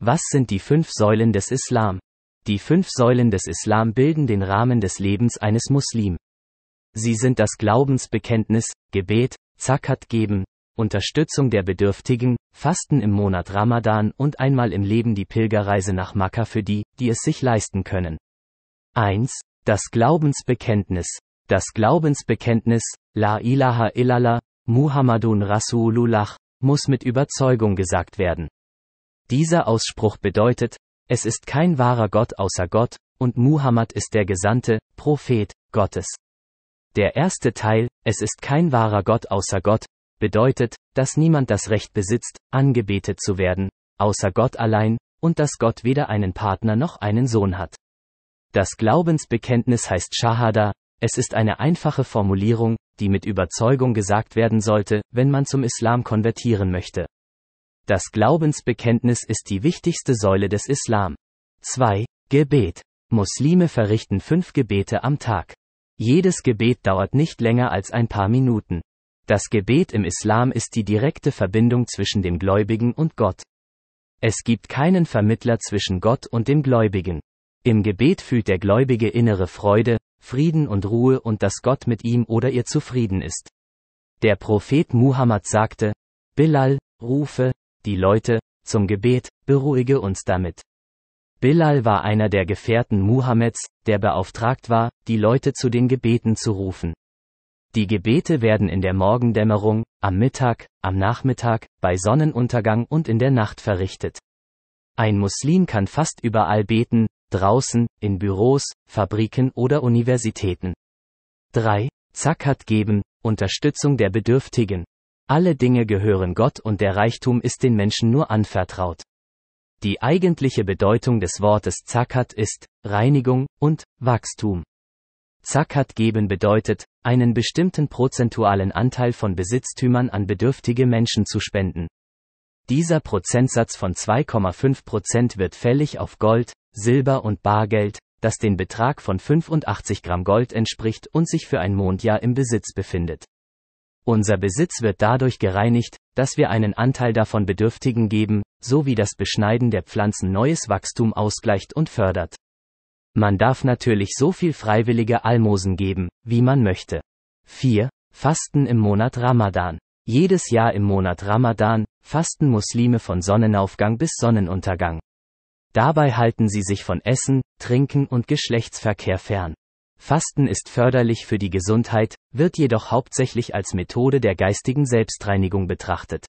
Was sind die fünf Säulen des Islam? Die fünf Säulen des Islam bilden den Rahmen des Lebens eines Muslim. Sie sind das Glaubensbekenntnis, Gebet, Zakat geben, Unterstützung der Bedürftigen, Fasten im Monat Ramadan und einmal im Leben die Pilgerreise nach Makka für die, die es sich leisten können. 1. Das Glaubensbekenntnis. Das Glaubensbekenntnis, La ilaha illallah, Muhammadun Rasulullah, muss mit Überzeugung gesagt werden. Dieser Ausspruch bedeutet, es ist kein wahrer Gott außer Gott, und Muhammad ist der Gesandte, Prophet, Gottes. Der erste Teil, es ist kein wahrer Gott außer Gott, bedeutet, dass niemand das Recht besitzt, angebetet zu werden, außer Gott allein, und dass Gott weder einen Partner noch einen Sohn hat. Das Glaubensbekenntnis heißt Shahada, es ist eine einfache Formulierung, die mit Überzeugung gesagt werden sollte, wenn man zum Islam konvertieren möchte. Das Glaubensbekenntnis ist die wichtigste Säule des Islam. 2. Gebet. Muslime verrichten fünf Gebete am Tag. Jedes Gebet dauert nicht länger als ein paar Minuten. Das Gebet im Islam ist die direkte Verbindung zwischen dem Gläubigen und Gott. Es gibt keinen Vermittler zwischen Gott und dem Gläubigen. Im Gebet fühlt der Gläubige innere Freude, Frieden und Ruhe und dass Gott mit ihm oder ihr zufrieden ist. Der Prophet Muhammad sagte, Bilal, rufe, die Leute, zum Gebet, beruhige uns damit. Bilal war einer der Gefährten Muhammeds, der beauftragt war, die Leute zu den Gebeten zu rufen. Die Gebete werden in der Morgendämmerung, am Mittag, am Nachmittag, bei Sonnenuntergang und in der Nacht verrichtet. Ein Muslim kann fast überall beten, draußen, in Büros, Fabriken oder Universitäten. 3. Zakat geben, Unterstützung der Bedürftigen. Alle Dinge gehören Gott und der Reichtum ist den Menschen nur anvertraut. Die eigentliche Bedeutung des Wortes Zakat ist Reinigung und Wachstum. Zakat geben bedeutet, einen bestimmten prozentualen Anteil von Besitztümern an bedürftige Menschen zu spenden. Dieser Prozentsatz von 2,5 Prozent wird fällig auf Gold, Silber und Bargeld, das den Betrag von 85 Gramm Gold entspricht und sich für ein Mondjahr im Besitz befindet. Unser Besitz wird dadurch gereinigt, dass wir einen Anteil davon Bedürftigen geben, sowie das Beschneiden der Pflanzen neues Wachstum ausgleicht und fördert. Man darf natürlich so viel freiwillige Almosen geben, wie man möchte. 4. Fasten im Monat Ramadan. Jedes Jahr im Monat Ramadan fasten Muslime von Sonnenaufgang bis Sonnenuntergang. Dabei halten sie sich von Essen, Trinken und Geschlechtsverkehr fern. Fasten ist förderlich für die Gesundheit, wird jedoch hauptsächlich als Methode der geistigen Selbstreinigung betrachtet.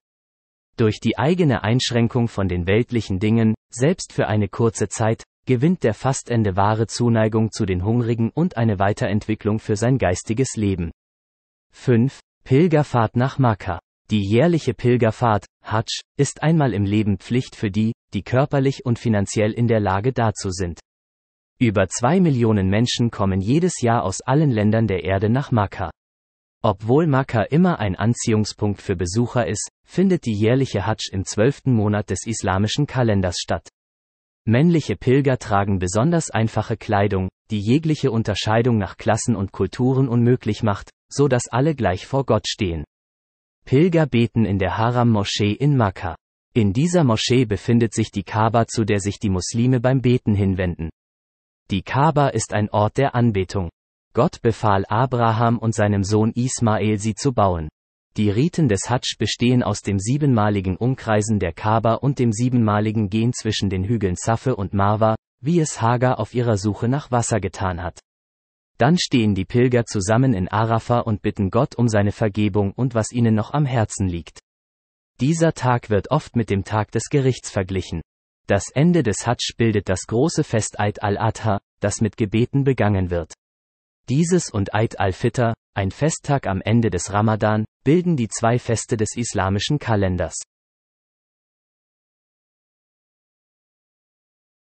Durch die eigene Einschränkung von den weltlichen Dingen, selbst für eine kurze Zeit, gewinnt der Fastende wahre Zuneigung zu den Hungrigen und eine Weiterentwicklung für sein geistiges Leben. 5. Pilgerfahrt nach Makka. Die jährliche Pilgerfahrt, Hajj, ist einmal im Leben Pflicht für die, die körperlich und finanziell in der Lage dazu sind. Über zwei Millionen Menschen kommen jedes Jahr aus allen Ländern der Erde nach Makka. Obwohl Makka immer ein Anziehungspunkt für Besucher ist, findet die jährliche Hajj im zwölften Monat des islamischen Kalenders statt. Männliche Pilger tragen besonders einfache Kleidung, die jegliche Unterscheidung nach Klassen und Kulturen unmöglich macht, so dass alle gleich vor Gott stehen. Pilger beten in der Haram-Moschee in Makka. In dieser Moschee befindet sich die Kaaba, zu der sich die Muslime beim Beten hinwenden. Die Kaaba ist ein Ort der Anbetung. Gott befahl Abraham und seinem Sohn Ismael sie zu bauen. Die Riten des Hadsch bestehen aus dem siebenmaligen Umkreisen der Kaaba und dem siebenmaligen Gehen zwischen den Hügeln Safe und Marwa, wie es Hagar auf ihrer Suche nach Wasser getan hat. Dann stehen die Pilger zusammen in Arafa und bitten Gott um seine Vergebung und was ihnen noch am Herzen liegt. Dieser Tag wird oft mit dem Tag des Gerichts verglichen. Das Ende des Hajj bildet das große Fest Eid al-Adha, das mit Gebeten begangen wird. Dieses und Eid al-Fitr, ein Festtag am Ende des Ramadan, bilden die zwei Feste des islamischen Kalenders.